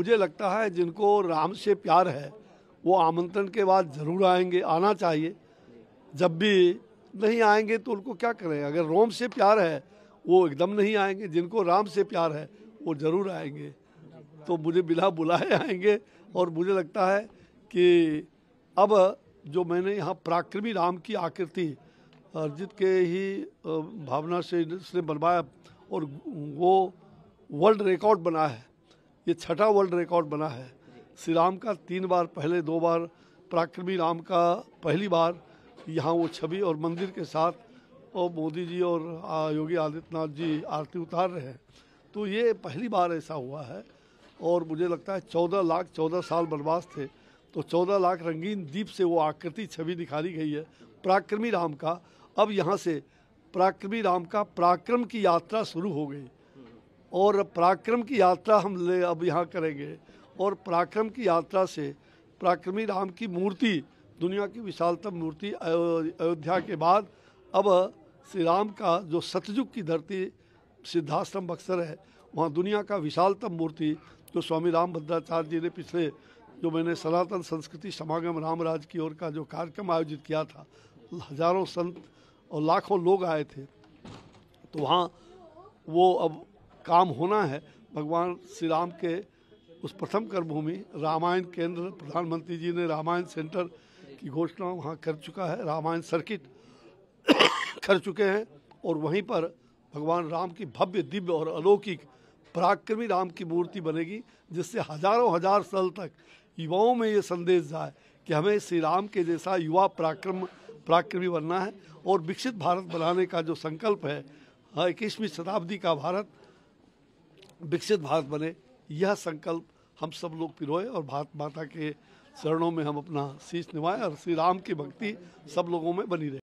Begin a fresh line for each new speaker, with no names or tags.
मुझे लगता है जिनको राम से प्यार है वो आमंत्रण के बाद ज़रूर आएंगे आना चाहिए जब भी नहीं आएंगे तो उनको क्या करें अगर रोम से प्यार है वो एकदम नहीं आएंगे जिनको राम से प्यार है वो ज़रूर आएंगे तो मुझे बिना बुलाए आएंगे और मुझे लगता है कि अब जो मैंने यहाँ पराक्रमी राम की आकृति अर्जित के ही भावना से इसने बनवाया और वो वर्ल्ड रिकॉर्ड बना है ये छठा वर्ल्ड रिकॉर्ड बना है श्री राम का तीन बार पहले दो बार पराक्रमी राम का पहली बार यहाँ वो छवि और मंदिर के साथ और मोदी जी और योगी आदित्यनाथ जी आरती उतार रहे हैं तो ये पहली बार ऐसा हुआ है और मुझे लगता है चौदह लाख चौदह साल बर्बाद थे तो चौदह लाख रंगीन दीप से वो आकृति छवि निकाली गई है पराक्रमी राम का अब यहाँ से पराक्रमी राम का पराक्रम की यात्रा शुरू हो गई और पराक्रम की यात्रा हम ले अब यहाँ करेंगे और पराक्रम की यात्रा से पराक्रमी राम की मूर्ति दुनिया की विशालतम मूर्ति अयोध्या के बाद अब श्री राम का जो सतयुग की धरती सिद्धाश्रम बक्सर है वहाँ दुनिया का विशालतम मूर्ति जो स्वामी राम भद्राचार्य जी ने पिछले जो मैंने सनातन संस्कृति समागम रामराज की ओर का जो कार्यक्रम आयोजित किया था हजारों संत और लाखों लोग आए थे तो वहाँ वो अब काम होना है भगवान श्री राम के उस प्रथम कर्मभूमि रामायण केंद्र प्रधानमंत्री जी ने रामायण सेंटर की घोषणा वहाँ कर चुका है रामायण सर्किट कर चुके हैं और वहीं पर भगवान राम की भव्य दिव्य और अलौकिक पराक्रमी राम की मूर्ति बनेगी जिससे हजारों हजार साल तक युवाओं में ये संदेश जाए कि हमें श्री राम के जैसा युवा पराक्रम पराक्रमी बनना है और विकसित भारत बनाने का जो संकल्प है हाँ, इक्कीसवीं शताब्दी का भारत विकसित भारत बने यह संकल्प हम सब लोग पिरोए और भारत माता के चरणों में हम अपना शीश निभाएं और श्री राम की भक्ति सब लोगों में बनी रहे